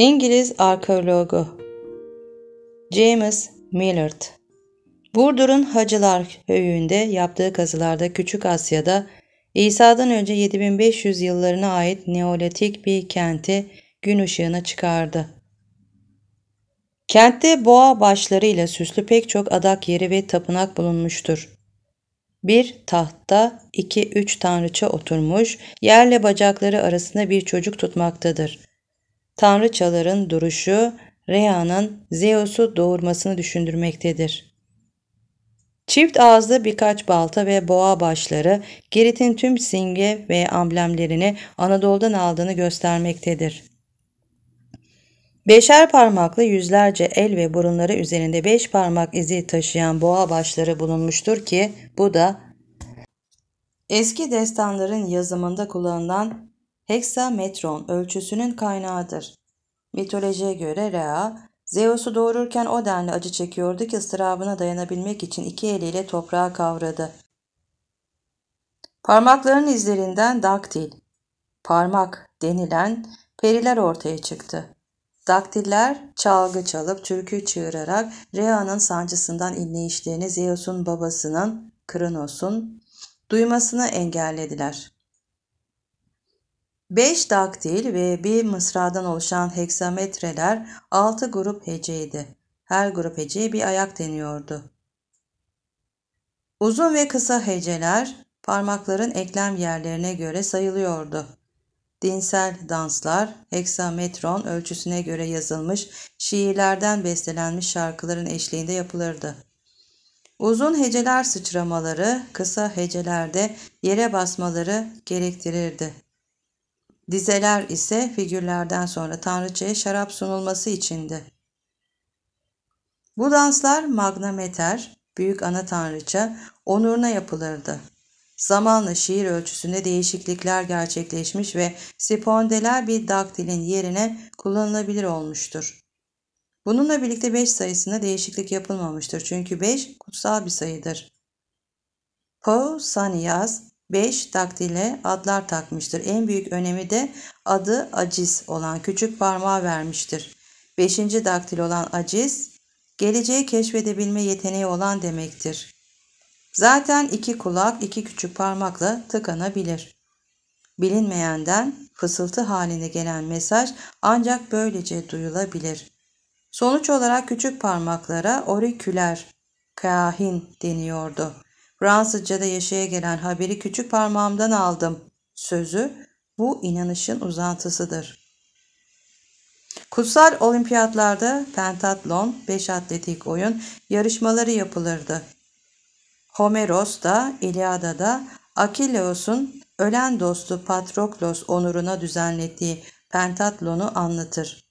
İngiliz arkeologu James Millard Burdur'un Hacılar Höyüğü'nde yaptığı kazılarda Küçük Asya'da İsa'dan önce 7500 yıllarına ait Neolitik bir kenti gün ışığına çıkardı. Kentte boğa başlarıyla süslü pek çok adak yeri ve tapınak bulunmuştur. Bir tahtta iki üç tanrıça oturmuş, yerle bacakları arasında bir çocuk tutmaktadır tanrıçaların duruşu Rhea'nın Zeus'u doğurmasını düşündürmektedir. Çift ağızlı birkaç balta ve boğa başları Girit'in tüm simge ve amblemlerini Anadolu'dan aldığını göstermektedir. Beşer parmaklı yüzlerce el ve burunları üzerinde beş parmak izi taşıyan boğa başları bulunmuştur ki bu da eski destanların yazımında kullanılan heksametron ölçüsünün kaynağıdır. Mitolojiye göre Rea, Zeus'u doğururken o denli acı çekiyordu ki ıstırabına dayanabilmek için iki eliyle toprağa kavradı. Parmakların izlerinden daktil, parmak denilen periler ortaya çıktı. Daktiller çalgı çalıp türkü çığırarak Rhea'nın sancısından inleyişlerini Zeus'un babasının Kronos'un duymasını engellediler. 5 daktil ve bir mısradan oluşan heksametreler 6 grup heceydi. Her grup heceye bir ayak deniyordu. Uzun ve kısa heceler parmakların eklem yerlerine göre sayılıyordu. Dinsel danslar, heksametron ölçüsüne göre yazılmış şiirlerden bestelenmiş şarkıların eşliğinde yapılırdı. Uzun heceler sıçramaları, kısa hecelerde yere basmaları gerektirirdi. Dizeler ise figürlerden sonra tanrıçaya şarap sunulması içindi. Bu danslar Magna Mater, büyük ana tanrıça, onuruna yapılırdı. Zamanla şiir ölçüsünde değişiklikler gerçekleşmiş ve spondeler bir daktilin yerine kullanılabilir olmuştur. Bununla birlikte 5 sayısında değişiklik yapılmamıştır çünkü 5 kutsal bir sayıdır. Pausanias 5 takdile adlar takmıştır. En büyük önemi de adı aciz olan küçük parmağa vermiştir. 5. daktil olan aciz, geleceği keşfedebilme yeteneği olan demektir. Zaten iki kulak iki küçük parmakla tıkanabilir. Bilinmeyenden fısıltı haline gelen mesaj ancak böylece duyulabilir. Sonuç olarak küçük parmaklara oriküler, kahin deniyordu. Fransızca'da yaşaya gelen haberi küçük parmağımdan aldım sözü bu inanışın uzantısıdır. Kutsal olimpiyatlarda pentatlon, beş atletik oyun yarışmaları yapılırdı. Homeros da İlyada'da Akileos'un ölen dostu Patroklos onuruna düzenlettiği pentatlonu anlatır.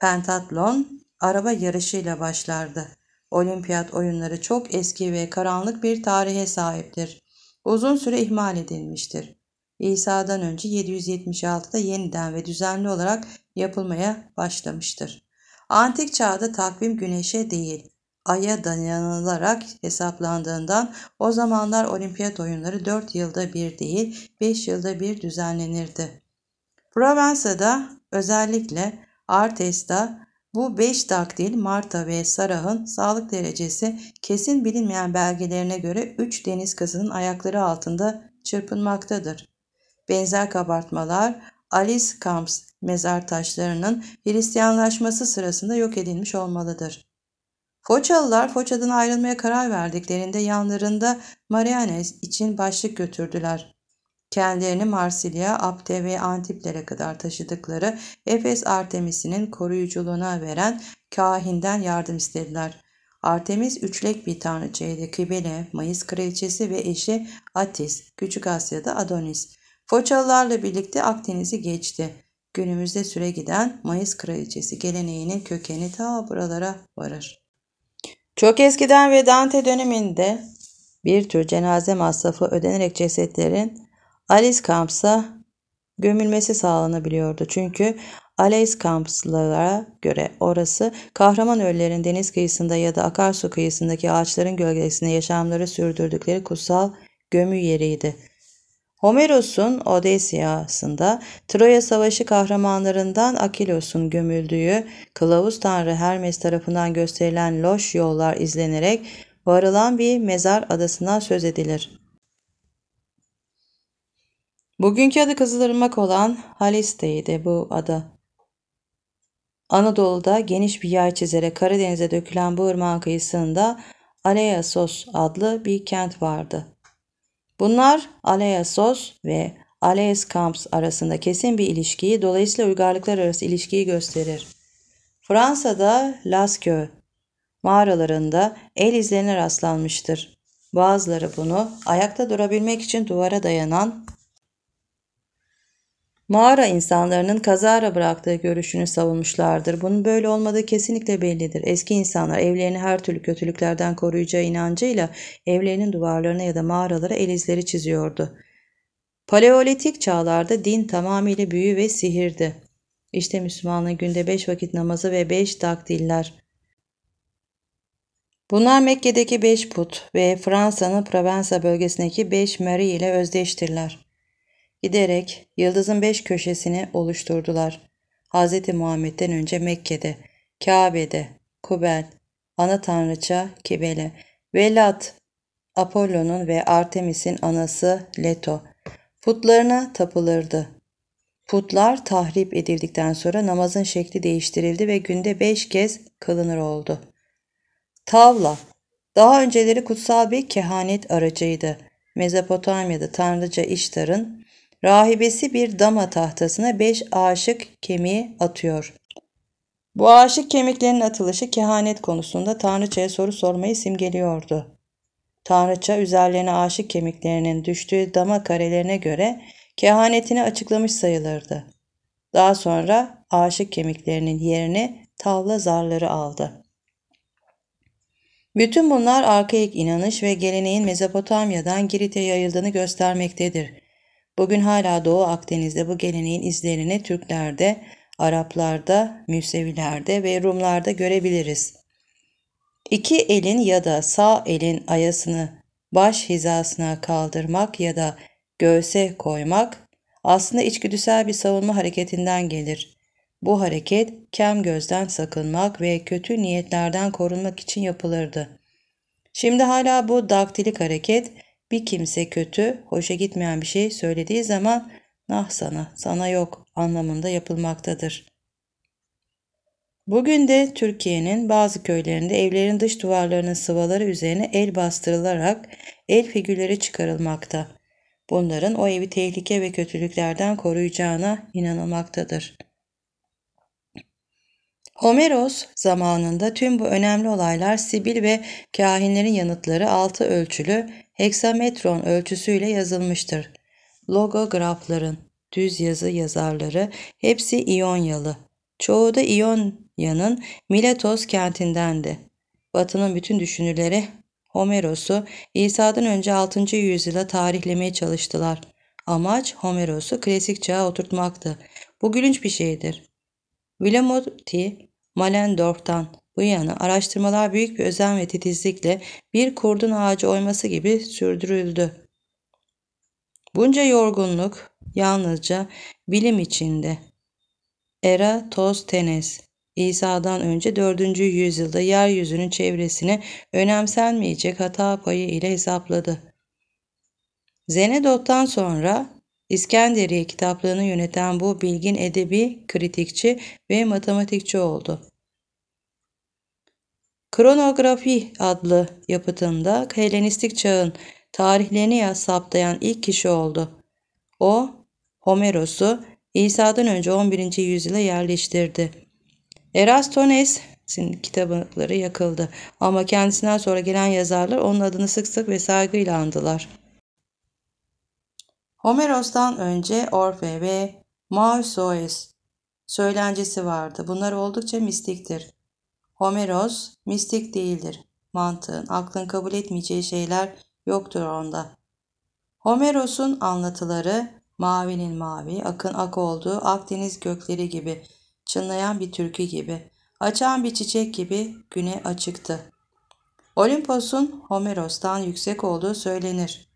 Pentatlon araba yarışıyla başlardı. Olimpiyat oyunları çok eski ve karanlık bir tarihe sahiptir. Uzun süre ihmal edilmiştir. İsa'dan önce 776'da yeniden ve düzenli olarak yapılmaya başlamıştır. Antik çağda takvim güneşe değil, aya dayanılarak hesaplandığından o zamanlar olimpiyat oyunları 4 yılda bir değil 5 yılda bir düzenlenirdi. Provence'da özellikle Artes'ta bu 5 daktil Marta ve Sarah'ın sağlık derecesi kesin bilinmeyen belgelerine göre 3 deniz kızının ayakları altında çırpınmaktadır. Benzer kabartmalar Alice Camps mezar taşlarının Hristiyanlaşması sırasında yok edilmiş olmalıdır. Foçalılar Foça'dan ayrılmaya karar verdiklerinde yanlarında Marianes için başlık götürdüler kendilerini Marsilya, Apte ve Antiplere kadar taşıdıkları Efes Artemis'inin koruyuculuğuna veren kahinden yardım istediler. Artemis üçlek bir tanrıçaydı. Kibele, Mayıs kraliçesi ve eşi Atis, Küçük Asya'da Adonis. Foçalılarla birlikte Akdeniz'i geçti. Günümüzde süre giden Mayıs kraliçesi geleneğinin kökeni ta buralara varır. Çok eskiden ve Dante döneminde bir tür cenaze masrafı ödenerek cesetlerin Aliskamps'a gömülmesi sağlanabiliyordu. Çünkü Aleiskampslara göre orası kahraman ölülerin deniz kıyısında ya da akarsu kıyısındaki ağaçların gölgesinde yaşamları sürdürdükleri kutsal gömü yeriydi. Homeros'un Odesia'sında Troya Savaşı kahramanlarından Akilos'un gömüldüğü kılavuz tanrı Hermes tarafından gösterilen loş yollar izlenerek varılan bir mezar adasından söz edilir. Bugünkü adı Kızılırmak olan Haliste'ydi bu ada. Anadolu'da geniş bir yer çizerek Karadeniz'e dökülen bu ırmağın kıyısında Aleyasos adlı bir kent vardı. Bunlar Aleyasos ve Aleyeskamps arasında kesin bir ilişkiyi, dolayısıyla uygarlıklar arası ilişkiyi gösterir. Fransa'da Lascaux mağaralarında el izlerine rastlanmıştır. Bazıları bunu ayakta durabilmek için duvara dayanan mağara insanlarının kazara bıraktığı görüşünü savunmuşlardır. Bunun böyle olmadığı kesinlikle bellidir. Eski insanlar evlerini her türlü kötülüklerden koruyacağı inancıyla evlerinin duvarlarına ya da mağaralara el izleri çiziyordu. Paleolitik çağlarda din tamamıyla büyü ve sihirdi. İşte Müslümanlığın günde beş vakit namazı ve beş takdiller. Bunlar Mekke'deki beş put ve Fransa'nın Provence bölgesindeki beş Mary ile özdeştirler giderek yıldızın beş köşesini oluşturdular. Hz. Muhammed'den önce Mekke'de, Kabe'de, Kubel, ana tanrıça Kibele, Velat, Apollo'nun ve Artemis'in anası Leto. Putlarına tapılırdı. Putlar tahrip edildikten sonra namazın şekli değiştirildi ve günde beş kez kılınır oldu. Tavla Daha önceleri kutsal bir kehanet aracıydı. Mezopotamya'da tanrıca İştar'ın Rahibesi bir dama tahtasına beş aşık kemiği atıyor. Bu aşık kemiklerin atılışı kehanet konusunda Tanrıça'ya soru sormayı simgeliyordu. Tanrıça üzerlerine aşık kemiklerinin düştüğü dama karelerine göre kehanetini açıklamış sayılırdı. Daha sonra aşık kemiklerinin yerini tavla zarları aldı. Bütün bunlar arkaik inanış ve geleneğin Mezopotamya'dan Girit'e yayıldığını göstermektedir. Bugün hala Doğu Akdeniz'de bu geleneğin izlerini Türklerde, Araplarda, Müsevilerde ve Rumlarda görebiliriz. İki elin ya da sağ elin ayasını baş hizasına kaldırmak ya da göğse koymak aslında içgüdüsel bir savunma hareketinden gelir. Bu hareket kem gözden sakınmak ve kötü niyetlerden korunmak için yapılırdı. Şimdi hala bu daktilik hareket bir kimse kötü, hoşa gitmeyen bir şey söylediği zaman nah sana, sana yok anlamında yapılmaktadır. Bugün de Türkiye'nin bazı köylerinde evlerin dış duvarlarının sıvaları üzerine el bastırılarak el figürleri çıkarılmakta. Bunların o evi tehlike ve kötülüklerden koruyacağına inanılmaktadır. Homeros zamanında tüm bu önemli olaylar Sibil ve kahinlerin yanıtları altı ölçülü heksametron ölçüsüyle yazılmıştır. Logografların düz yazı yazarları hepsi İonyalı. Çoğu da İonya'nın Miletos kentindendi. Batı'nın bütün düşünürleri Homeros'u İsa'dan önce 6. yüzyıla tarihlemeye çalıştılar. Amaç Homeros'u klasik çağa oturtmaktı. Bu gülünç bir şeydir. Vilamotti, Malendorf'tan bu yana araştırmalar büyük bir özen ve titizlikle bir kurdun ağacı oyması gibi sürdürüldü. Bunca yorgunluk yalnızca bilim içinde. Era Eratosthenes İsa'dan önce 4. yüzyılda yeryüzünün çevresini önemsenmeyecek hata payı ile hesapladı. Zenedot'tan sonra İskenderiye kitaplığını yöneten bu bilgin edebi, kritikçi ve matematikçi oldu. Kronografi adlı yapıtında Helenistik çağın tarihlerini saptayan ilk kişi oldu. O, Homeros'u İsa'dan önce 11. yüzyıla yerleştirdi. Erastones'in kitapları yakıldı ama kendisinden sonra gelen yazarlar onun adını sık sık ve saygıyla andılar. Homeros'tan önce Orfe ve Mausoes söylencesi vardı. Bunlar oldukça mistiktir. Homeros mistik değildir. Mantığın, aklın kabul etmeyeceği şeyler yoktur onda. Homeros'un anlatıları mavinin mavi, akın ak olduğu Akdeniz gökleri gibi, çınlayan bir türkü gibi, açan bir çiçek gibi güne açıktı. Olimpos'un Homeros'tan yüksek olduğu söylenir.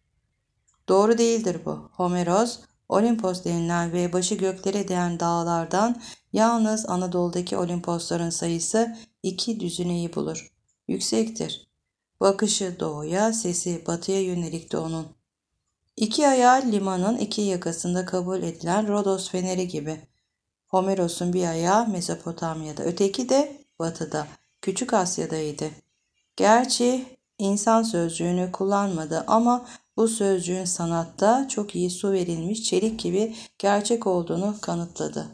Doğru değildir bu. Homeros, Olimpos denilen ve başı göklere değen dağlardan yalnız Anadolu'daki Olimposların sayısı iki düzüneyi bulur. Yüksektir. Bakışı doğuya, sesi batıya yönelikti onun. İki ayağı limanın iki yakasında kabul edilen Rodos feneri gibi. Homeros'un bir ayağı Mezopotamya'da, öteki de batıda, Küçük Asya'daydı. Gerçi insan sözcüğünü kullanmadı ama bu sözcüğün sanatta çok iyi su verilmiş çelik gibi gerçek olduğunu kanıtladı.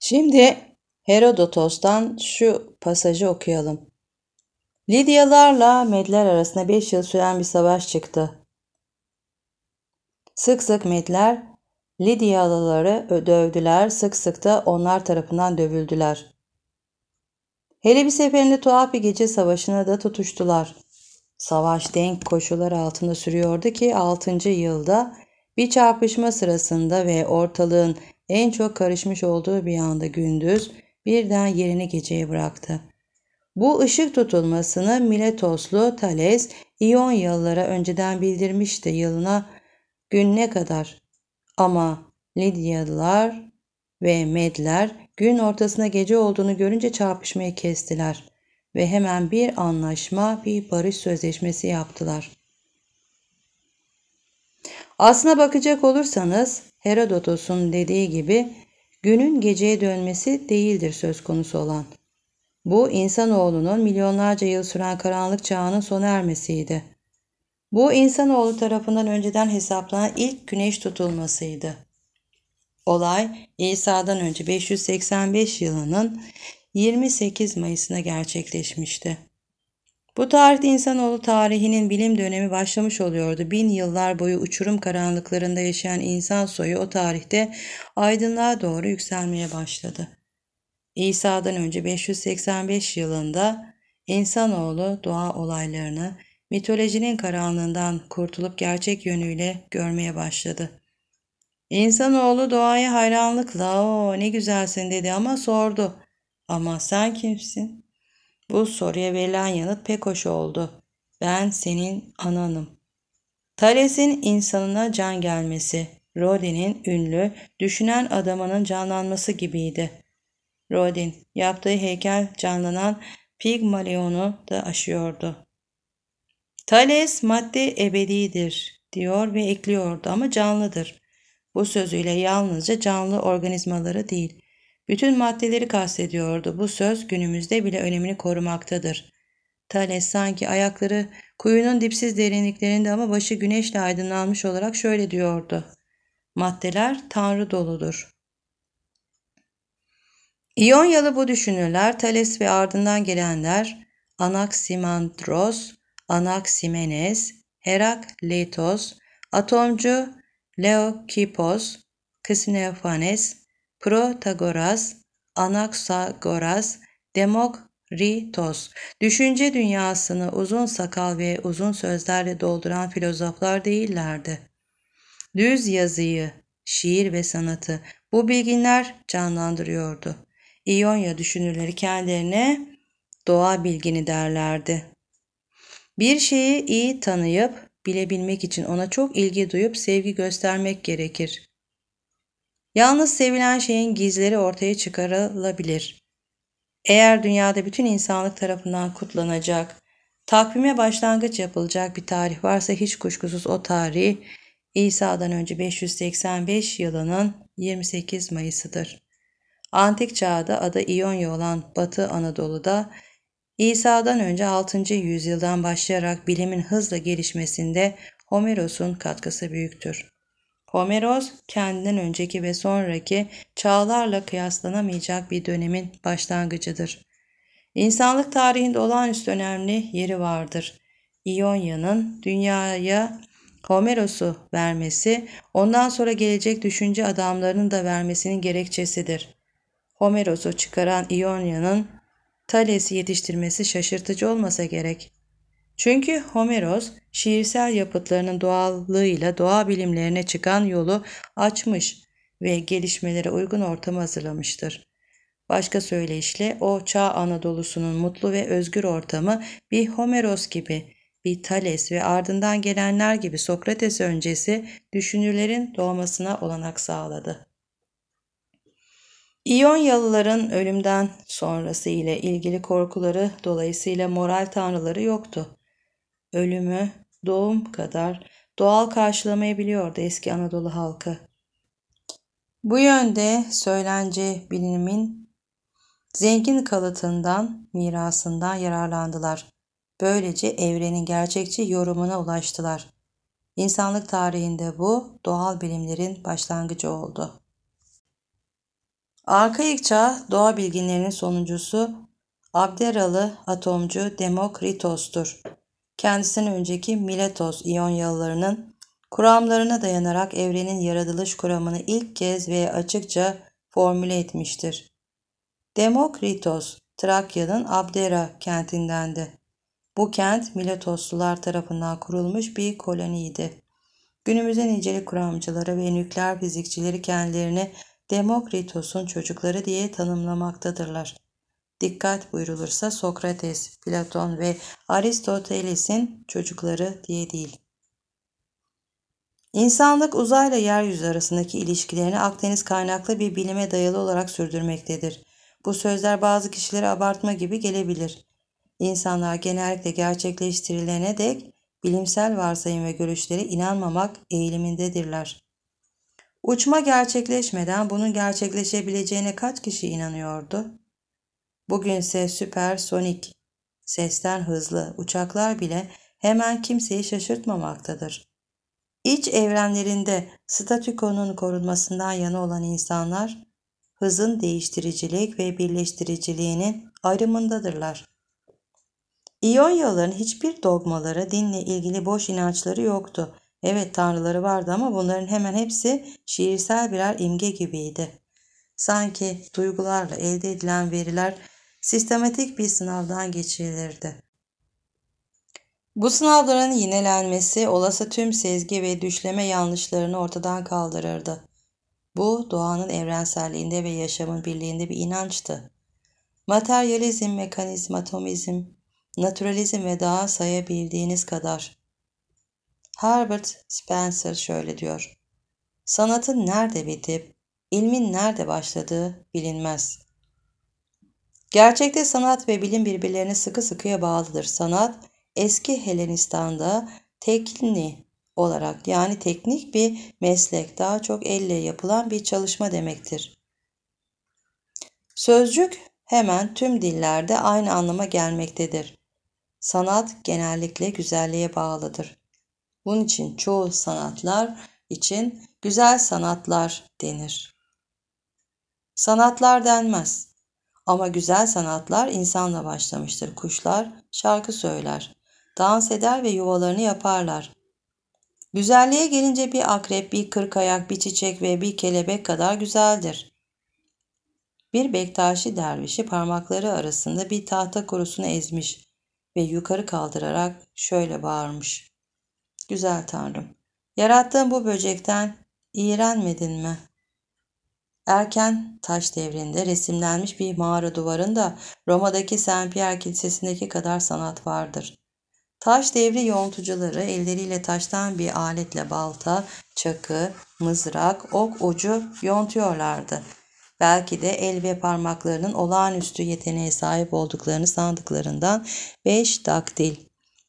Şimdi Herodotos'tan şu pasajı okuyalım. Lidyalarla Medler arasında 5 yıl süren bir savaş çıktı. Sık sık Medler Lidyalıları dövdüler, sık sık da onlar tarafından dövüldüler. Hele bir seferinde tuhaf bir gece savaşına da tutuştular. Savaş denk koşullar altında sürüyordu ki 6. yılda bir çarpışma sırasında ve ortalığın en çok karışmış olduğu bir anda gündüz birden yerini geceye bıraktı. Bu ışık tutulmasını Miletoslu Thales İyon yıllara önceden bildirmişti yılına gün ne kadar. Ama Lidyalılar ve Medler gün ortasına gece olduğunu görünce çarpışmayı kestiler ve hemen bir anlaşma, bir barış sözleşmesi yaptılar. Aslına bakacak olursanız Herodotos'un dediği gibi günün geceye dönmesi değildir söz konusu olan. Bu insanoğlunun milyonlarca yıl süren karanlık çağının sona ermesiydi. Bu insanoğlu tarafından önceden hesaplanan ilk güneş tutulmasıydı. Olay İsa'dan önce 585 yılının 28 Mayıs'ına gerçekleşmişti. Bu tarihte insanoğlu tarihinin bilim dönemi başlamış oluyordu. Bin yıllar boyu uçurum karanlıklarında yaşayan insan soyu o tarihte aydınlığa doğru yükselmeye başladı. İsa'dan önce 585 yılında insanoğlu doğa olaylarını mitolojinin karanlığından kurtulup gerçek yönüyle görmeye başladı. İnsanoğlu doğaya hayranlıkla o ne güzelsin dedi ama sordu. Ama sen kimsin? Bu soruya verilen yanıt pek hoş oldu. Ben senin ananım. Thales'in insanına can gelmesi, Rodin'in ünlü, düşünen adamının canlanması gibiydi. Rodin, yaptığı heykel canlanan Pigmalion'u da aşıyordu. Thales madde ebedidir diyor ve ekliyordu ama canlıdır. Bu sözüyle yalnızca canlı organizmaları değil, bütün maddeleri kastediyordu. Bu söz günümüzde bile önemini korumaktadır. Thales sanki ayakları kuyunun dipsiz derinliklerinde ama başı güneşle aydınlanmış olarak şöyle diyordu. Maddeler tanrı doludur. İyonyalı bu düşünürler Thales ve ardından gelenler Anaximandros, Anaximenes, Herakleitos, atomcu Leokipos, Kısnefanes. Protagoras, Anaksagoras, Demokritos, düşünce dünyasını uzun sakal ve uzun sözlerle dolduran filozoflar değillerdi. Düz yazıyı, şiir ve sanatı bu bilginler canlandırıyordu. İonya düşünürleri kendilerine doğa bilgini derlerdi. Bir şeyi iyi tanıyıp bilebilmek için ona çok ilgi duyup sevgi göstermek gerekir. Yalnız sevilen şeyin gizleri ortaya çıkarılabilir. Eğer dünyada bütün insanlık tarafından kutlanacak, takvime başlangıç yapılacak bir tarih varsa hiç kuşkusuz o tarih İsa'dan önce 585 yılının 28 Mayıs'ıdır. Antik çağda ada İonya olan Batı Anadolu'da İsa'dan önce 6. yüzyıldan başlayarak bilimin hızla gelişmesinde Homeros'un katkısı büyüktür. Homeros kendinden önceki ve sonraki çağlarla kıyaslanamayacak bir dönemin başlangıcıdır. İnsanlık tarihinde olağanüstü önemli yeri vardır. İonya'nın dünyaya Homeros'u vermesi, ondan sonra gelecek düşünce adamlarının da vermesinin gerekçesidir. Homeros'u çıkaran İonya'nın Thales'i yetiştirmesi şaşırtıcı olmasa gerek. Çünkü Homeros şiirsel yapıtlarının doğallığıyla doğa bilimlerine çıkan yolu açmış ve gelişmelere uygun ortam hazırlamıştır. Başka söyleyişle o çağ Anadolu'sunun mutlu ve özgür ortamı bir Homeros gibi, bir Thales ve ardından gelenler gibi Sokrates öncesi düşünürlerin doğmasına olanak sağladı. İyonyalıların ölümden sonrası ile ilgili korkuları dolayısıyla moral tanrıları yoktu ölümü doğum kadar doğal karşılamayabiliyordu eski Anadolu halkı. Bu yönde söylence bilimin zengin kalıtından, mirasından yararlandılar. Böylece evrenin gerçekçi yorumuna ulaştılar. İnsanlık tarihinde bu doğal bilimlerin başlangıcı oldu. Arkaik çağ doğa bilginlerinin sonuncusu Abderalı atomcu Demokritos'tur kendisinden önceki Miletos İyonyalılarının kuramlarına dayanarak evrenin yaratılış kuramını ilk kez ve açıkça formüle etmiştir. Demokritos, Trakya'nın Abdera kentindendi. Bu kent Miletoslular tarafından kurulmuş bir koloniydi. Günümüzde nicelik kuramcıları ve nükleer fizikçileri kendilerini Demokritos'un çocukları diye tanımlamaktadırlar dikkat buyurulursa, Sokrates, Platon ve Aristoteles'in çocukları diye değil. İnsanlık uzayla yeryüzü arasındaki ilişkilerini Akdeniz kaynaklı bir bilime dayalı olarak sürdürmektedir. Bu sözler bazı kişileri abartma gibi gelebilir. İnsanlar genellikle gerçekleştirilene dek bilimsel varsayım ve görüşlere inanmamak eğilimindedirler. Uçma gerçekleşmeden bunun gerçekleşebileceğine kaç kişi inanıyordu? Bugünse süpersonik, sesten hızlı uçaklar bile hemen kimseyi şaşırtmamaktadır. İç evrenlerinde statükonun korunmasından yana olan insanlar, hızın değiştiricilik ve birleştiriciliğinin ayrımındadırlar. İyonyalıların hiçbir dogmaları, dinle ilgili boş inançları yoktu. Evet tanrıları vardı ama bunların hemen hepsi şiirsel birer imge gibiydi. Sanki duygularla elde edilen veriler sistematik bir sınavdan geçirilirdi. Bu sınavların yinelenmesi olası tüm sezgi ve düşleme yanlışlarını ortadan kaldırırdı. Bu doğanın evrenselliğinde ve yaşamın birliğinde bir inançtı. Materyalizm, mekanizm, atomizm, naturalizm ve daha sayabildiğiniz kadar. Herbert Spencer şöyle diyor. Sanatın nerede bitip, ilmin nerede başladığı bilinmez. Gerçekte sanat ve bilim birbirlerine sıkı sıkıya bağlıdır. Sanat eski Helenistan'da tekni olarak yani teknik bir meslek daha çok elle yapılan bir çalışma demektir. Sözcük hemen tüm dillerde aynı anlama gelmektedir. Sanat genellikle güzelliğe bağlıdır. Bunun için çoğu sanatlar için güzel sanatlar denir. Sanatlar denmez. Ama güzel sanatlar insanla başlamıştır. Kuşlar şarkı söyler, dans eder ve yuvalarını yaparlar. Güzelliğe gelince bir akrep, bir kırkayak, bir çiçek ve bir kelebek kadar güzeldir. Bir bektaşi dervişi parmakları arasında bir tahta korusunu ezmiş ve yukarı kaldırarak şöyle bağırmış. Güzel Tanrım, yarattığın bu böcekten iğrenmedin mi?'' Erken taş devrinde resimlenmiş bir mağara duvarında Roma'daki St. Pierre Kilisesi'ndeki kadar sanat vardır. Taş devri yontucuları elleriyle taştan bir aletle balta, çakı, mızrak, ok ucu yontuyorlardı. Belki de el ve parmaklarının olağanüstü yeteneğe sahip olduklarını sandıklarından beş daktil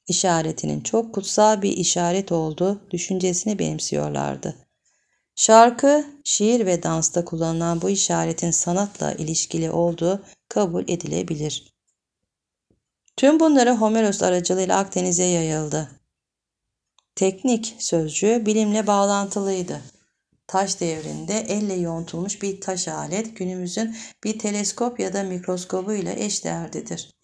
işaretinin çok kutsal bir işaret olduğu düşüncesini benimsiyorlardı. Şarkı, şiir ve dansta kullanılan bu işaretin sanatla ilişkili olduğu kabul edilebilir. Tüm bunları Homeros aracılığıyla Akdeniz'e yayıldı. Teknik sözcüğü bilimle bağlantılıydı. Taş devrinde elle yontulmuş bir taş alet günümüzün bir teleskop ya da mikroskobu ile eşdeğerdedir.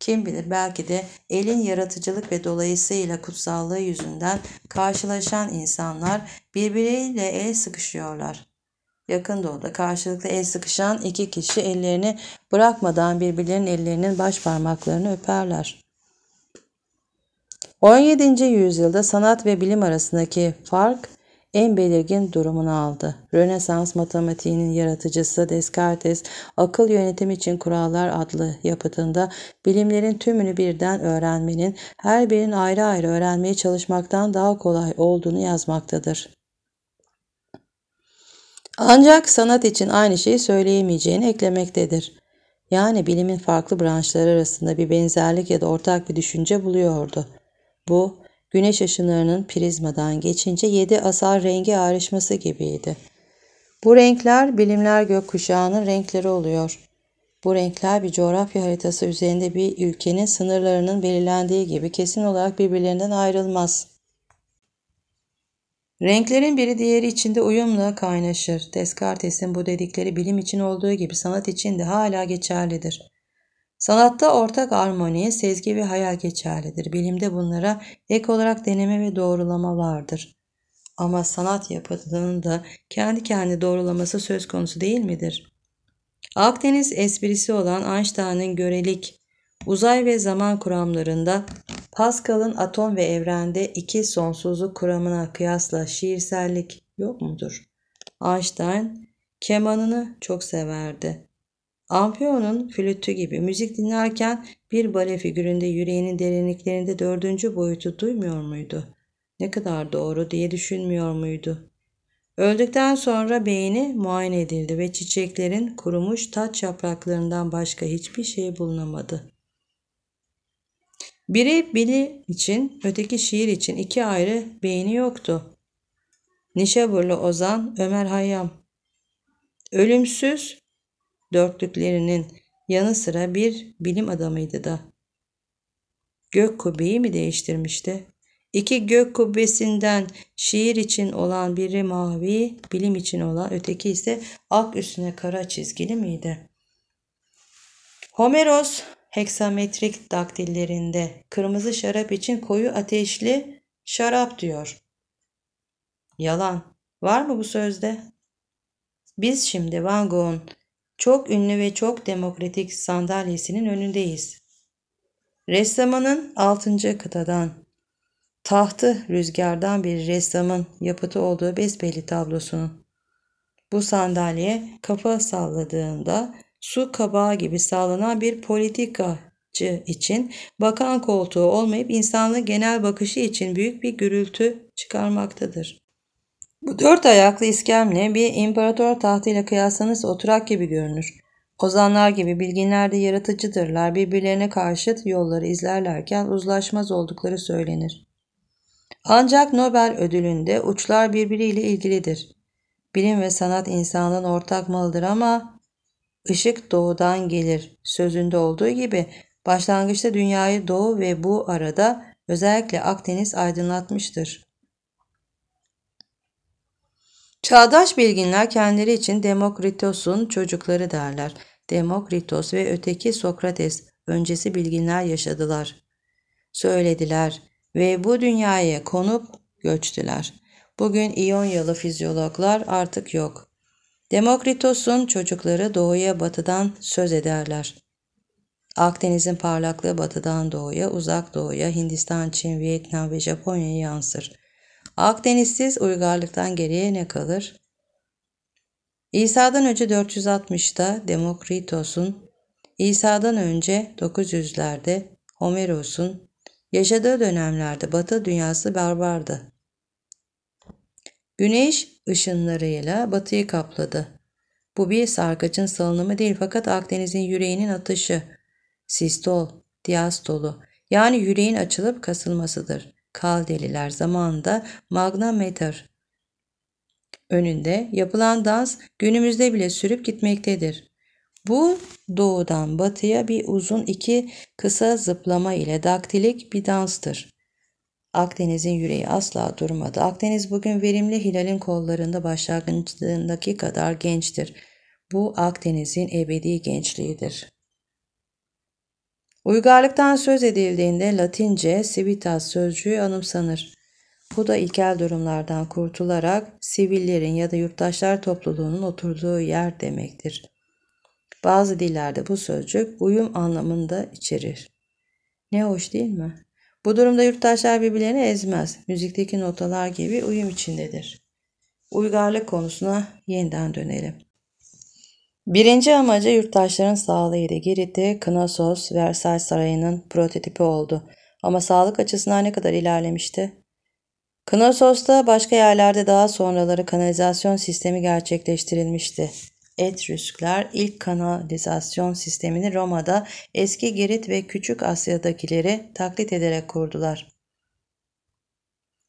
Kim bilir belki de elin yaratıcılık ve dolayısıyla kutsallığı yüzünden karşılaşan insanlar birbirleriyle el sıkışıyorlar. Yakın doğuda karşılıklı el sıkışan iki kişi ellerini bırakmadan birbirlerinin ellerinin baş parmaklarını öperler. 17. yüzyılda sanat ve bilim arasındaki fark en belirgin durumunu aldı. Rönesans matematiğinin yaratıcısı Descartes, Akıl Yönetimi için Kurallar adlı yapıtında bilimlerin tümünü birden öğrenmenin her birinin ayrı ayrı öğrenmeye çalışmaktan daha kolay olduğunu yazmaktadır. Ancak sanat için aynı şeyi söyleyemeyeceğini eklemektedir. Yani bilimin farklı branşları arasında bir benzerlik ya da ortak bir düşünce buluyordu. Bu Güneş ışınlarının prizmadan geçince yedi asar rengi ayrışması gibiydi. Bu renkler bilimler gökkuşağının renkleri oluyor. Bu renkler bir coğrafya haritası üzerinde bir ülkenin sınırlarının belirlendiği gibi kesin olarak birbirlerinden ayrılmaz. Renklerin biri diğeri içinde uyumla kaynaşır. Descartes'in bu dedikleri bilim için olduğu gibi sanat için de hala geçerlidir. Sanatta ortak armoni, sezgi ve hayal geçerlidir. Bilimde bunlara ek olarak deneme ve doğrulama vardır. Ama sanat yapıtının da kendi kendi doğrulaması söz konusu değil midir? Akdeniz esprisi olan Einstein'ın görelik, uzay ve zaman kuramlarında Pascal'ın atom ve evrende iki sonsuzluk kuramına kıyasla şiirsellik yok mudur? Einstein kemanını çok severdi. Ampiyonun flütü gibi müzik dinlerken bir bale figüründe yüreğinin derinliklerinde dördüncü boyutu duymuyor muydu? Ne kadar doğru diye düşünmüyor muydu? Öldükten sonra beyni muayene edildi ve çiçeklerin kurumuş taç yapraklarından başka hiçbir şey bulunamadı. Biri Billy için, öteki şiir için iki ayrı beyni yoktu. Nişaburlu Ozan, Ömer Hayyam. Ölümsüz dörtlüklerinin yanı sıra bir bilim adamıydı da. Gök kubbeyi mi değiştirmişti? İki gök kubbesinden şiir için olan biri mavi, bilim için olan öteki ise ak üstüne kara çizgili miydi? Homeros heksametrik daktillerinde kırmızı şarap için koyu ateşli şarap diyor. Yalan. Var mı bu sözde? Biz şimdi Van Gogh'un çok ünlü ve çok demokratik sandalyesinin önündeyiz. Ressamının altıncı kıtadan, tahtı rüzgardan bir ressamın yapıtı olduğu besbelli tablosunun. Bu sandalye kafa salladığında su kabağı gibi sallanan bir politikacı için bakan koltuğu olmayıp insanlığın genel bakışı için büyük bir gürültü çıkarmaktadır. Bu dört ayaklı iskemle bir imparator tahtıyla kıyaslanırsa oturak gibi görünür. Ozanlar gibi bilginler de yaratıcıdırlar. Birbirlerine karşıt yolları izlerlerken uzlaşmaz oldukları söylenir. Ancak Nobel ödülünde uçlar birbiriyle ilgilidir. Bilim ve sanat insanlığın ortak malıdır ama ışık doğudan gelir. Sözünde olduğu gibi başlangıçta dünyayı doğu ve bu arada özellikle Akdeniz aydınlatmıştır. Çağdaş bilginler kendileri için Demokritos'un çocukları derler. Demokritos ve öteki Sokrates öncesi bilginler yaşadılar. Söylediler ve bu dünyaya konup göçtüler. Bugün İyonyalı fizyologlar artık yok. Demokritos'un çocukları doğuya batıdan söz ederler. Akdeniz'in parlaklığı batıdan doğuya, uzak doğuya, Hindistan, Çin, Vietnam ve Japonya'ya yansır.'' Akdenizsiz uygarlıktan geriye ne kalır? İsa'dan önce 460'ta Demokritos'un, İsa'dan önce 900'lerde Homeros'un yaşadığı dönemlerde Batı dünyası barbardı. Güneş ışınlarıyla batıyı kapladı. Bu bir sarkacın salınımı değil fakat Akdeniz'in yüreğinin atışı, sistol, diastolu yani yüreğin açılıp kasılmasıdır. Kaldeliler zamanında Magna Mater önünde yapılan dans günümüzde bile sürüp gitmektedir. Bu doğudan batıya bir uzun iki kısa zıplama ile daktilik bir danstır. Akdeniz'in yüreği asla durmadı. Akdeniz bugün verimli hilalin kollarında başlangıcındaki kadar gençtir. Bu Akdeniz'in ebedi gençliğidir. Uygarlıktan söz edildiğinde Latince civitas sözcüğü anımsanır. Bu da ilkel durumlardan kurtularak sivillerin ya da yurttaşlar topluluğunun oturduğu yer demektir. Bazı dillerde bu sözcük uyum anlamında içerir. Ne hoş değil mi? Bu durumda yurttaşlar birbirlerini ezmez. Müzikteki notalar gibi uyum içindedir. Uygarlık konusuna yeniden dönelim. Birinci amacı yurttaşların sağlığıydı. Girit'te Knossos, Versailles Sarayı'nın prototipi oldu. Ama sağlık açısından ne kadar ilerlemişti? Knossos'ta başka yerlerde daha sonraları kanalizasyon sistemi gerçekleştirilmişti. Etrüskler ilk kanalizasyon sistemini Roma'da eski Girit ve Küçük Asya'dakileri taklit ederek kurdular.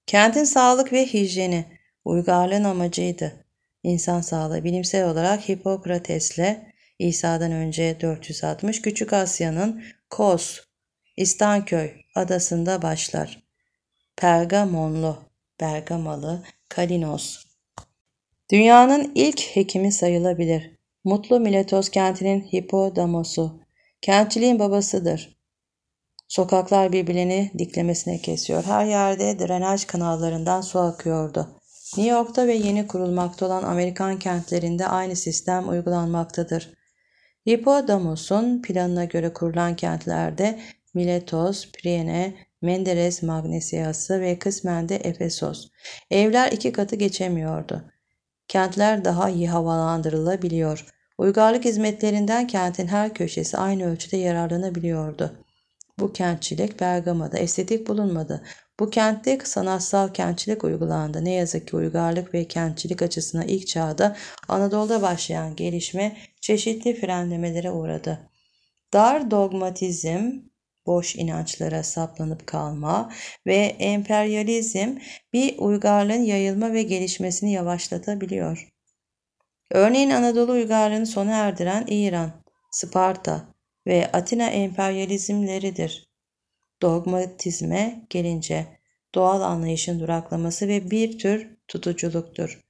Kentin sağlık ve hijyeni uygarlığın amacıydı. İnsan sağlığı bilimsel olarak Hipokrates'le İsa'dan önce 460 Küçük Asya'nın Kos, İstanköy adasında başlar. Pergamonlu, Bergamalı, Kalinos. Dünyanın ilk hekimi sayılabilir. Mutlu Miletos kentinin Hipodamosu. Kentçiliğin babasıdır. Sokaklar birbirini diklemesine kesiyor. Her yerde drenaj kanallarından su akıyordu. New York'ta ve yeni kurulmakta olan Amerikan kentlerinde aynı sistem uygulanmaktadır. Hippodamus'un planına göre kurulan kentlerde Miletos, Priene, Menderes Magnesiası ve kısmen de Efesos. Evler iki katı geçemiyordu. Kentler daha iyi havalandırılabiliyor. Uygarlık hizmetlerinden kentin her köşesi aynı ölçüde yararlanabiliyordu. Bu kentçilik Bergama'da estetik bulunmadı. Bu kentte sanatsal kentçilik uygulandı. Ne yazık ki uygarlık ve kentçilik açısına ilk çağda Anadolu'da başlayan gelişme çeşitli frenlemelere uğradı. Dar dogmatizm, boş inançlara saplanıp kalma ve emperyalizm bir uygarlığın yayılma ve gelişmesini yavaşlatabiliyor. Örneğin Anadolu uygarlığını sona erdiren İran, Sparta ve Atina emperyalizmleridir dogmatizme gelince doğal anlayışın duraklaması ve bir tür tutuculuktur.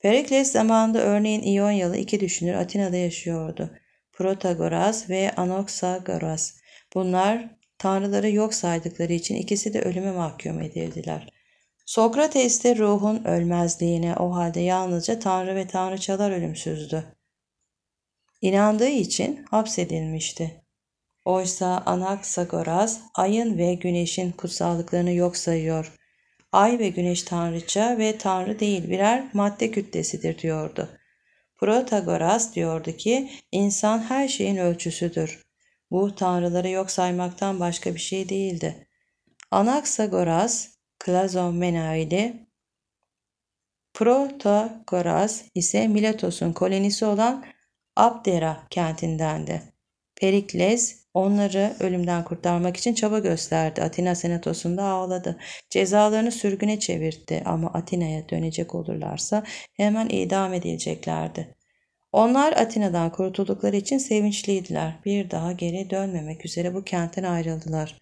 Perikles zamanında örneğin İyonyalı iki düşünür Atina'da yaşıyordu. Protagoras ve Anaxagoras. Bunlar tanrıları yok saydıkları için ikisi de ölüme mahkum edildiler. Sokrates de ruhun ölmezliğine o halde yalnızca tanrı ve tanrıçalar ölümsüzdü. İnandığı için hapsedilmişti. Oysa Anaksagoras ayın ve güneşin kutsallıklarını yok sayıyor. Ay ve güneş tanrıça ve tanrı değil birer madde kütlesidir diyordu. Protagoras diyordu ki insan her şeyin ölçüsüdür. Bu tanrıları yok saymaktan başka bir şey değildi. Anaksagoras, Klazomena ile Protagoras ise Miletos'un kolonisi olan Abdera kentindendi. Perikles Onları ölümden kurtarmak için çaba gösterdi. Atina senatosunda ağladı. Cezalarını sürgüne çevirdi ama Atina'ya dönecek olurlarsa hemen idam edileceklerdi. Onlar Atina'dan kurtuldukları için sevinçliydiler. Bir daha geri dönmemek üzere bu kentten ayrıldılar.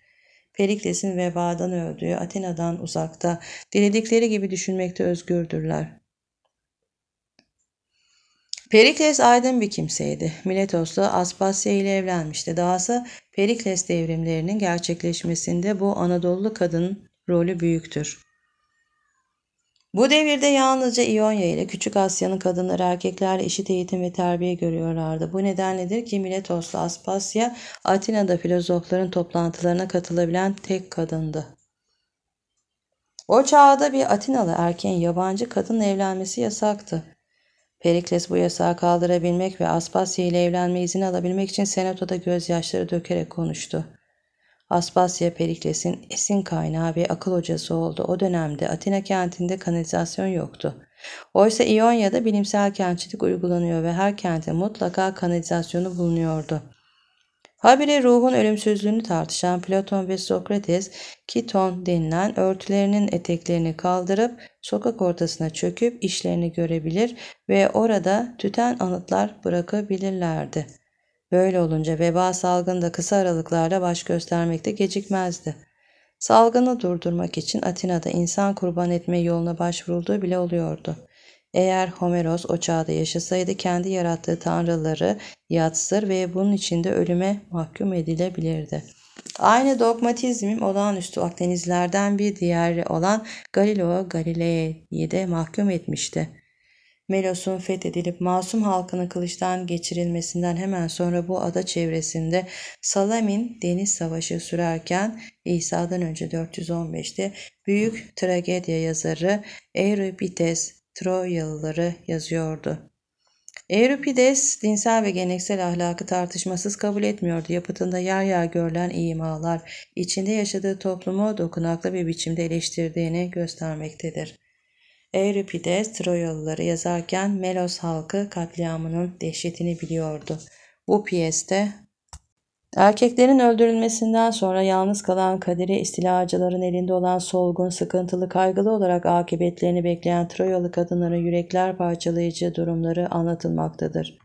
Perikles'in vebadan öldüğü Atina'dan uzakta, diledikleri gibi düşünmekte özgürdürler. Perikles aydın bir kimseydi. Miletoslu Aspasya ile evlenmişti. Dahası Perikles devrimlerinin gerçekleşmesinde bu Anadolu kadının rolü büyüktür. Bu devirde yalnızca İonya ile Küçük Asya'nın kadınları erkeklerle eşit eğitim ve terbiye görüyorlardı. Bu nedenledir ki Miletoslu Aspasya Atina'da filozofların toplantılarına katılabilen tek kadındı. O çağda bir Atinalı erkeğin yabancı kadınla evlenmesi yasaktı. Perikles bu yasağı kaldırabilmek ve Aspasya ile evlenme izni alabilmek için senatoda gözyaşları dökerek konuştu. Aspasya Perikles'in esin kaynağı ve akıl hocası oldu. O dönemde Atina kentinde kanalizasyon yoktu. Oysa İonya'da bilimsel kentçilik uygulanıyor ve her kentte mutlaka kanalizasyonu bulunuyordu. Habire ruhun ölümsüzlüğünü tartışan Platon ve Sokrates, kiton denilen örtülerinin eteklerini kaldırıp sokak ortasına çöküp işlerini görebilir ve orada tüten anıtlar bırakabilirlerdi. Böyle olunca veba salgını da kısa aralıklarla baş göstermekte gecikmezdi. Salgını durdurmak için Atina'da insan kurban etme yoluna başvurulduğu bile oluyordu. Eğer Homeros o çağda yaşasaydı kendi yarattığı tanrıları yatsır ve bunun içinde ölüme mahkum edilebilirdi. Aynı dogmatizmin olağanüstü Akdenizlerden bir diğeri olan Galileo Galilei'yi de mahkum etmişti. Melos'un fethedilip masum halkının kılıçtan geçirilmesinden hemen sonra bu ada çevresinde Salamin Deniz Savaşı sürerken İsa'dan önce 415'te büyük tragedya yazarı Euripides Troyalıları yazıyordu. Euripides dinsel ve geleneksel ahlakı tartışmasız kabul etmiyordu. Yapıtında yer yer görülen imalar, içinde yaşadığı toplumu dokunaklı bir biçimde eleştirdiğini göstermektedir. Euripides Troyalıları yazarken Melos halkı katliamının dehşetini biliyordu. Bu piyeste Erkeklerin öldürülmesinden sonra yalnız kalan kaderi istilacıların elinde olan solgun, sıkıntılı, kaygılı olarak akıbetlerini bekleyen Troyalı kadınların yürekler parçalayıcı durumları anlatılmaktadır.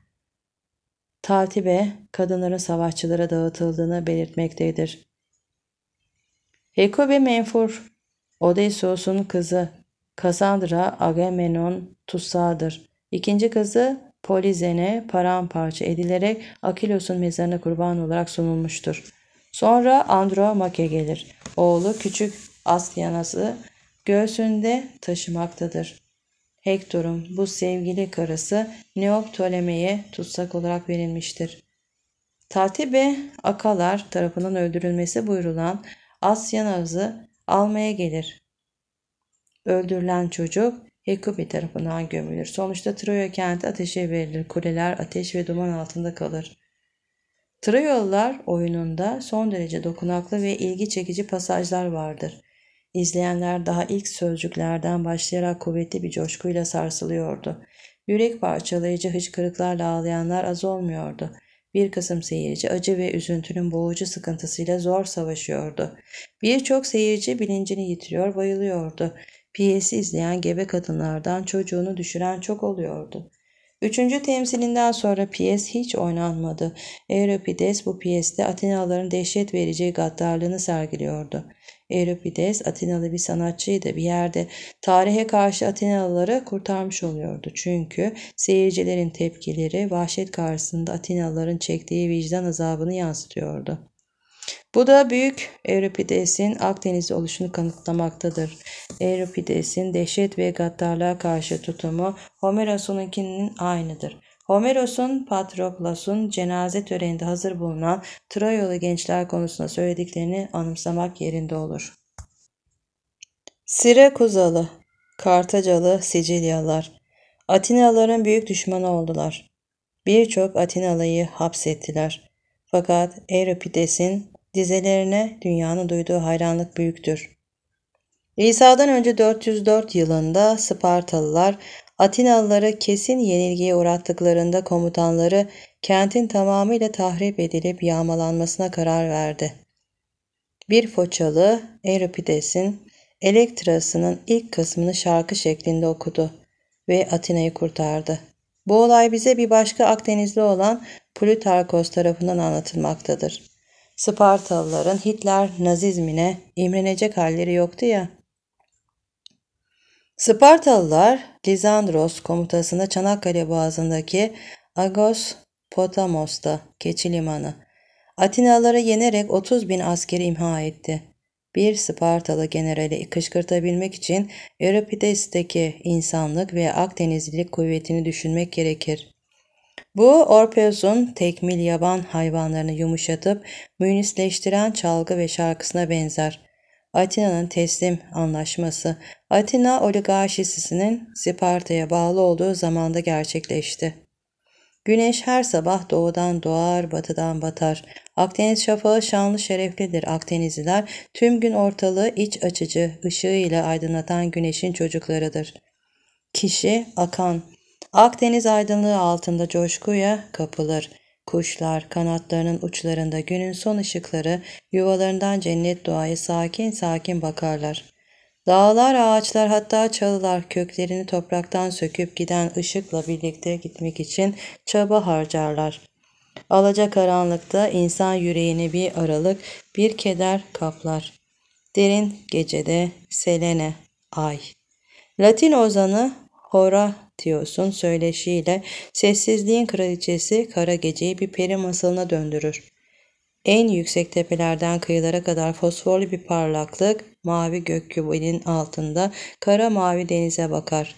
Taltibe, kadınların savaşçılara dağıtıldığını belirtmektedir. Hekobe Menfur, Odysseus'un kızı, Kassandra Agamemnon tutsağıdır. İkinci kızı Polizene paramparça edilerek Akilos'un mezarına kurban olarak sunulmuştur. Sonra Andromache gelir. Oğlu küçük Asyanas'ı göğsünde taşımaktadır. Hektor'un bu sevgili karısı Neoptoleme'ye tutsak olarak verilmiştir. Tatibe Akalar tarafından öldürülmesi buyrulan Asyanaz'ı almaya gelir. Öldürülen çocuk Hekubi tarafından gömülür. Sonuçta Troya kenti ateşe verilir. Kuleler ateş ve duman altında kalır. Troyalılar oyununda son derece dokunaklı ve ilgi çekici pasajlar vardır. İzleyenler daha ilk sözcüklerden başlayarak kuvvetli bir coşkuyla sarsılıyordu. Yürek parçalayıcı hıçkırıklarla ağlayanlar az olmuyordu. Bir kısım seyirci acı ve üzüntünün boğucu sıkıntısıyla zor savaşıyordu. Birçok seyirci bilincini yitiriyor, bayılıyordu. PS'i izleyen gebe kadınlardan çocuğunu düşüren çok oluyordu. Üçüncü temsilinden sonra piyes hiç oynanmadı. Euripides bu piyeste Atinalıların dehşet vereceği gaddarlığını sergiliyordu. Euripides Atinalı bir sanatçıydı. Bir yerde tarihe karşı Atinalıları kurtarmış oluyordu. Çünkü seyircilerin tepkileri vahşet karşısında Atinalıların çektiği vicdan azabını yansıtıyordu. Bu da büyük Euripides'in Akdeniz oluşunu kanıtlamaktadır. Euripides'in dehşet ve gaddarlığa karşı tutumu Homeros'unkinin aynıdır. Homeros'un Patroklas'un cenaze töreninde hazır bulunan Troyalı gençler konusunda söylediklerini anımsamak yerinde olur. Sirekuzalı, Kartacalı, Sicilyalılar Atinalıların büyük düşmanı oldular. Birçok Atinalı'yı hapsettiler. Fakat Euripides'in dizelerine dünyanın duyduğu hayranlık büyüktür. İsa'dan önce 404 yılında Spartalılar Atinalıları kesin yenilgiye uğrattıklarında komutanları kentin tamamıyla tahrip edilip yağmalanmasına karar verdi. Bir Foçalı Euripides'in Elektrasının ilk kısmını şarkı şeklinde okudu ve Atina'yı kurtardı. Bu olay bize bir başka Akdenizli olan Plutarkos tarafından anlatılmaktadır. Spartalıların Hitler nazizmine imrenecek halleri yoktu ya. Spartalılar Lizandros komutasında Çanakkale boğazındaki Agos Potamos'ta keçi limanı. Atinalara yenerek 30 bin askeri imha etti. Bir Spartalı generali kışkırtabilmek için Euripides'teki insanlık ve Akdenizlilik kuvvetini düşünmek gerekir. Bu Orpheus'un tekmil yaban hayvanlarını yumuşatıp münisleştiren çalgı ve şarkısına benzer. Atina'nın teslim anlaşması Atina oligarşisinin Sparta'ya bağlı olduğu zamanda gerçekleşti. Güneş her sabah doğudan doğar, batıdan batar. Akdeniz şafağı şanlı şereflidir Akdenizliler. Tüm gün ortalığı iç açıcı, ışığıyla aydınlatan güneşin çocuklarıdır. Kişi akan, Akdeniz aydınlığı altında coşkuya kapılır. Kuşlar kanatlarının uçlarında günün son ışıkları yuvalarından cennet doğaya sakin sakin bakarlar. Dağlar, ağaçlar hatta çalılar köklerini topraktan söküp giden ışıkla birlikte gitmek için çaba harcarlar. Alaca karanlıkta insan yüreğini bir aralık, bir keder kaplar. Derin gecede Selene, ay. Latin ozanı Hora Tios'un söyleşiyle sessizliğin kraliçesi kara geceyi bir peri masalına döndürür. En yüksek tepelerden kıyılara kadar fosforlu bir parlaklık mavi gök kübinin altında kara mavi denize bakar.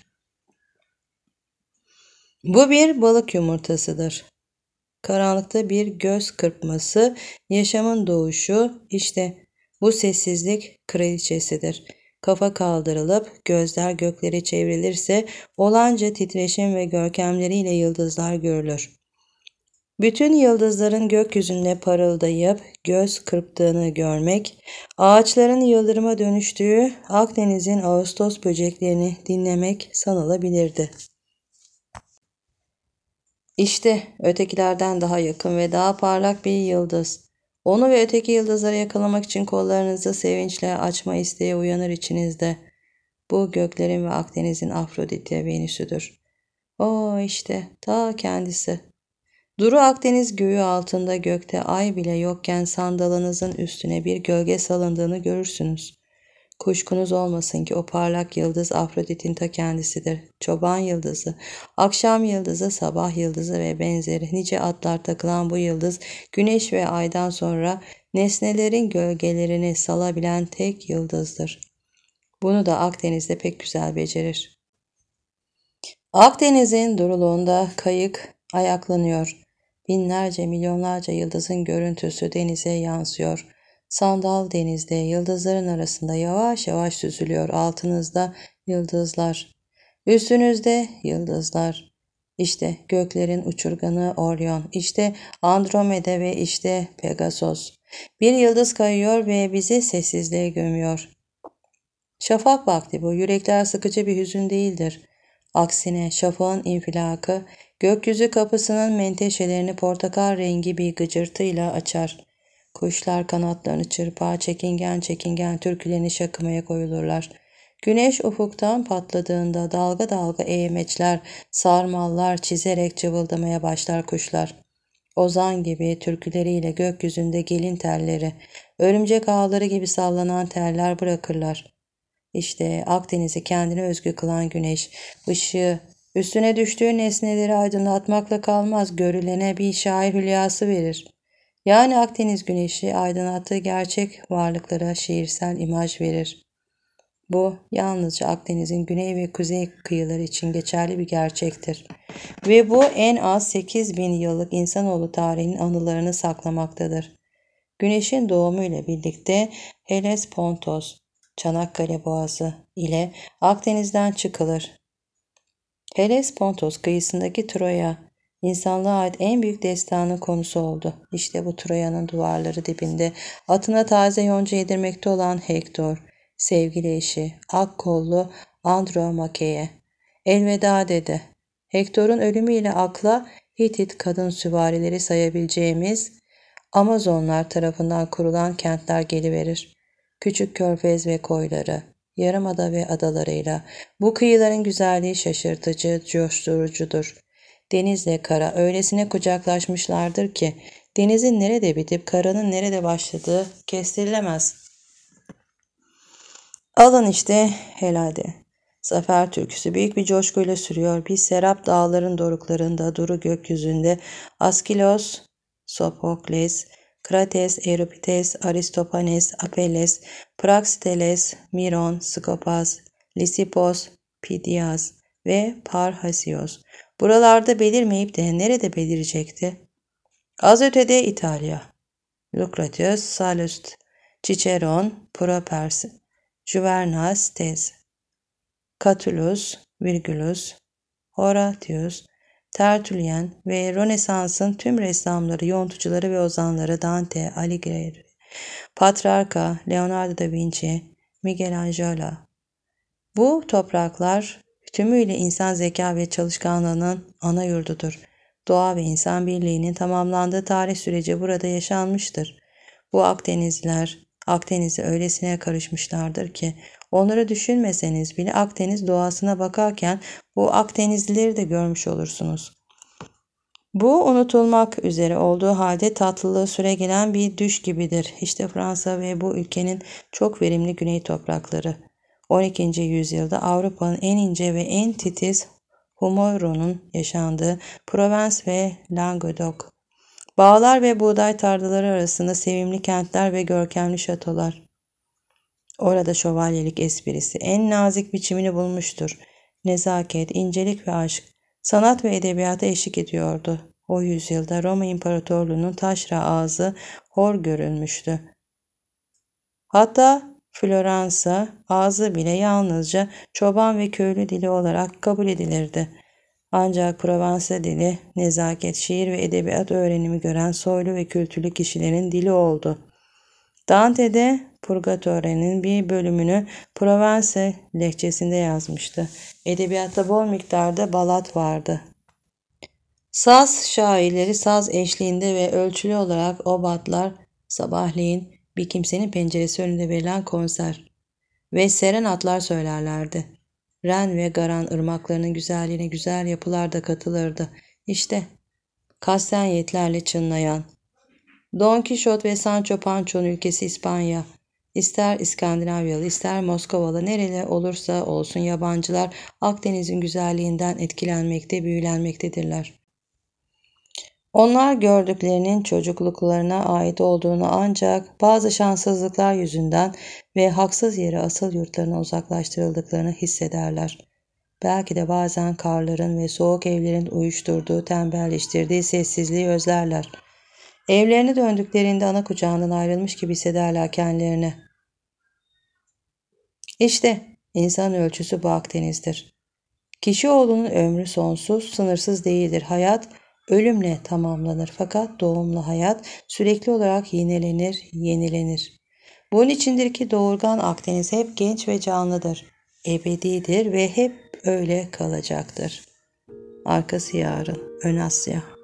Bu bir balık yumurtasıdır. Karanlıkta bir göz kırpması, yaşamın doğuşu, işte bu sessizlik kraliçesidir.'' kafa kaldırılıp gözler göklere çevrilirse olanca titreşim ve görkemleriyle yıldızlar görülür. Bütün yıldızların gökyüzünde parıldayıp göz kırptığını görmek, ağaçların yıldırıma dönüştüğü Akdeniz'in Ağustos böceklerini dinlemek sanılabilirdi. İşte ötekilerden daha yakın ve daha parlak bir yıldız. Onu ve öteki yıldızları yakalamak için kollarınızı sevinçle açma isteği uyanır içinizde. Bu göklerin ve Akdeniz'in Afrodit Afrodit'e Venüs'üdür. O işte ta kendisi. Duru Akdeniz göğü altında gökte ay bile yokken sandalınızın üstüne bir gölge salındığını görürsünüz. Kuşkunuz olmasın ki o parlak yıldız Afrodit'in ta kendisidir. Çoban yıldızı, akşam yıldızı, sabah yıldızı ve benzeri nice adlar takılan bu yıldız güneş ve aydan sonra nesnelerin gölgelerini salabilen tek yıldızdır. Bunu da Akdeniz'de pek güzel becerir. Akdeniz'in duruluğunda kayık ayaklanıyor. Binlerce milyonlarca yıldızın görüntüsü denize yansıyor. Sandal denizde yıldızların arasında yavaş yavaş süzülüyor. Altınızda yıldızlar. Üstünüzde yıldızlar. İşte göklerin uçurganı Orion, İşte Andromeda ve işte Pegasus. Bir yıldız kayıyor ve bizi sessizliğe gömüyor. Şafak vakti bu, yürekler sıkıcı bir hüzün değildir. Aksine şafağın infilakı, gökyüzü kapısının menteşelerini portakal rengi bir gıcırtıyla açar. Kuşlar kanatlarını çırpar, çekingen çekingen türkülenişe akımaya koyulurlar. Güneş ufuktan patladığında dalga dalga eğmeçler, sarmallar çizerek cıvıldamaya başlar kuşlar. Ozan gibi türküleriyle gökyüzünde gelin telleri, örümcek ağları gibi sallanan teller bırakırlar. İşte Akdeniz'i kendine özgü kılan güneş, ışığı, üstüne düştüğü nesneleri aydınlatmakla kalmaz, görülene bir şair hülyası verir.'' Yani Akdeniz güneşi aydınlattığı gerçek varlıklara şiirsel imaj verir. Bu yalnızca Akdeniz'in güney ve kuzey kıyıları için geçerli bir gerçektir. Ve bu en az 8 bin yıllık insanoğlu tarihinin anılarını saklamaktadır. Güneşin doğumuyla ile birlikte Helespontos, Çanakkale Boğazı ile Akdeniz'den çıkılır. Helespontos kıyısındaki Troya İnsanlığa ait en büyük destanın konusu oldu. İşte bu Troya'nın duvarları dibinde atına taze yonca yedirmekte olan Hektor, sevgili eşi, ak kollu Andromake'ye. Elveda dedi. Hektor'un ölümüyle akla Hitit kadın süvarileri sayabileceğimiz Amazonlar tarafından kurulan kentler geliverir. Küçük körfez ve koyları, yarımada ve adalarıyla bu kıyıların güzelliği şaşırtıcı, coşturucudur. Denizle kara öylesine kucaklaşmışlardır ki denizin nerede bitip karanın nerede başladığı kestirilemez. Alın işte helade. Zafer türküsü büyük bir coşkuyla sürüyor. Bir serap dağların doruklarında, duru gökyüzünde Askilos, Sopokles, Krates, Euripides, Aristopanes, Apelles, Praxiteles, Miron, Skopas, Lisipos, Pidias ve Parhasios. Buralarda belirmeyip de nerede belirecekti? Az ötede İtalya. Lucretius Salust, Ciceron, Propers, Juvernas Tez, Catulus, Virgulus, Horatius, Tertullian ve Rönesans'ın tüm ressamları, yontucuları ve ozanları Dante, Alighieri, Patrarca, Leonardo da Vinci, Michelangelo. Bu topraklar tümüyle insan zeka ve çalışkanlığının ana yurdudur. Doğa ve insan birliğinin tamamlandığı tarih süreci burada yaşanmıştır. Bu Akdenizler Akdeniz'e öylesine karışmışlardır ki onları düşünmeseniz bile Akdeniz doğasına bakarken bu Akdenizlileri de görmüş olursunuz. Bu unutulmak üzere olduğu halde tatlılığı süregelen bir düş gibidir. İşte Fransa ve bu ülkenin çok verimli güney toprakları. 12. yüzyılda Avrupa'nın en ince ve en titiz humorunun yaşandığı Provence ve Languedoc. Bağlar ve buğday tarlaları arasında sevimli kentler ve görkemli şatolar. Orada şövalyelik esprisi en nazik biçimini bulmuştur. Nezaket, incelik ve aşk sanat ve edebiyata eşlik ediyordu. O yüzyılda Roma İmparatorluğu'nun taşra ağzı hor görülmüştü. Hatta Floransa ağzı bile yalnızca çoban ve köylü dili olarak kabul edilirdi. Ancak Provence dili nezaket, şiir ve edebiyat öğrenimi gören soylu ve kültürlü kişilerin dili oldu. Dante'de Purgatore'nin bir bölümünü Provence lehçesinde yazmıştı. Edebiyatta bol miktarda balat vardı. Saz şairleri saz eşliğinde ve ölçülü olarak obatlar sabahleyin bir kimsenin penceresi önünde verilen konser ve seren atlar söylerlerdi. Ren ve Garan ırmaklarının güzelliğine güzel yapılar da katılırdı. İşte kasteniyetlerle çınlayan. Don Kişot ve Sancho Pancho'nun ülkesi İspanya. İster İskandinavyalı ister Moskovalı nereli olursa olsun yabancılar Akdeniz'in güzelliğinden etkilenmekte büyülenmektedirler. Onlar gördüklerinin çocukluklarına ait olduğunu ancak bazı şanssızlıklar yüzünden ve haksız yere asıl yurtlarına uzaklaştırıldıklarını hissederler. Belki de bazen karların ve soğuk evlerin uyuşturduğu, tembelleştirdiği sessizliği özlerler. Evlerine döndüklerinde ana kucağından ayrılmış gibi hissederler kendilerini. İşte insan ölçüsü bu Akdeniz'dir. Kişi oğlunun ömrü sonsuz, sınırsız değildir. Hayat Ölümle tamamlanır fakat doğumlu hayat sürekli olarak yenilenir, yenilenir. Bunun içindir ki doğurgan Akdeniz hep genç ve canlıdır. Ebedidir ve hep öyle kalacaktır. Arkası yarın, ön Asya.